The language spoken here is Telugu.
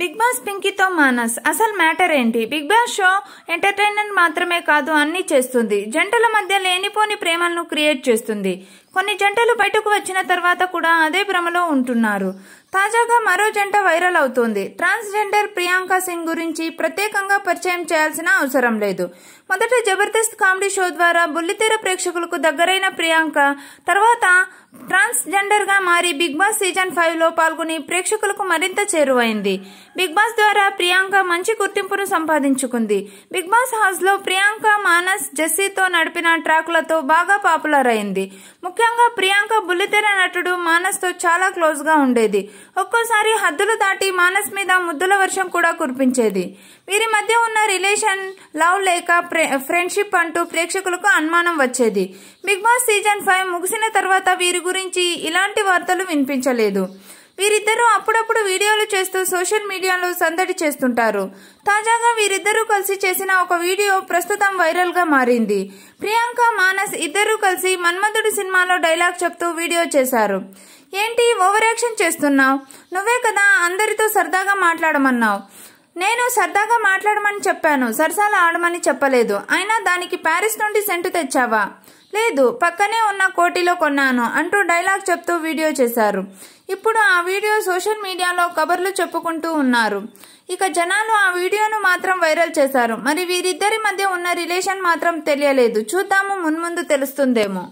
బిగ్ బాస్ పింకీతో మానస్ అసలు మ్యాటర్ ఏంటి బిగ్ బాస్ షో ఎంటర్టైన్మెంట్ మాత్రమే కాదు అన్నీ చేస్తుంది జంటల మధ్య లేనిపోని ప్రేమలను క్రియేట్ చేస్తుంది కొన్ని జంటలు బయటకు వచ్చిన తర్వాత కూడా అదే భ్రమలో ఉంటున్నారు తాజాగా మరో జంట వైరల్ అవుతోంది ట్రాన్స్జెండర్ ప్రియాంక సింగ్ గురించి ప్రత్యేకంగా పరిచయం చేయాల్సిన అవసరం లేదు మొదట జబర్దస్త్ కామెడీ షో ద్వారా బుల్లితెర ప్రేక్షకులకు దగ్గరైన ప్రియాంక తర్వాత జెండర్ గా మారి బిగ్ బాస్ సీజన్ ఫైవ్ లో పాల్గొని ప్రేక్షకులకు మరింత చేరువైంది బిగ్ బాస్ ద్వారా ప్రియాంక మంచి గుర్తింపును సంపాదించుకుంది బిగ్ బాస్ హౌస్ లో ప్రియాంక మానస్ జెస్సీతో నడిపిన ట్రాక్లతో బాగా పాపులర్ అయింది ముఖ్య ముఖ్యంగా ప్రియాంక బుల్లితెర నటుడు మానస్తో చాలా క్లోజ్గా ఉండేది ఒక్కోసారి హద్దులు దాటి మానస్ మీద ముద్దుల వర్షం కూడా కురిపించేది వీరి మధ్య ఉన్న రిలేషన్ లవ్ లేక ఫ్రెండ్షిప్ అంటూ ప్రేక్షకులకు అనుమానం వచ్చేది బిగ్ బాస్ సీజన్ ఫైవ్ ముగిసిన తర్వాత వీరి గురించి ఇలాంటి వార్తలు వినిపించలేదు వీరిద్దరూ అప్పుడప్పుడు వీడియోలు చేస్తూ సోషల్ మీడియాలో సందడి చేస్తుంటారు తాజాగా వీరిద్దరూ కలిసి చేసిన ఒక వీడియో ప్రస్తుతం వైరల్గా మారింది ప్రియాంక మానస్ ఇద్దరూ కలిసి మన్మధుడు సినిమాలో డైలాగ్ చెప్తూ వీడియో చేశారు ఏంటి ఓవర్ యాక్షన్ చేస్తున్నావు నువ్వే కదా అందరితో సరదాగా మాట్లాడమన్నావు నేను సరదాగా మాట్లాడమని చెప్పాను సరసాల ఆడమని చెప్పలేదు అయినా దానికి ప్యారిస్ నుండి సెంటు తెచ్చావా లేదు పక్కనే ఉన్న కోటిలో కొన్నాను అంటూ డైలాగ్ చెప్తూ వీడియో చేశారు ఇప్పుడు ఆ వీడియో సోషల్ మీడియాలో కబర్లు చెప్పుకుంటూ ఉన్నారు ఇక జనాలు ఆ వీడియోను మాత్రం వైరల్ చేశారు మరి వీరిద్దరి మధ్య ఉన్న రిలేషన్ మాత్రం తెలియలేదు చూద్దాము మున్ముందు తెలుస్తుందేమో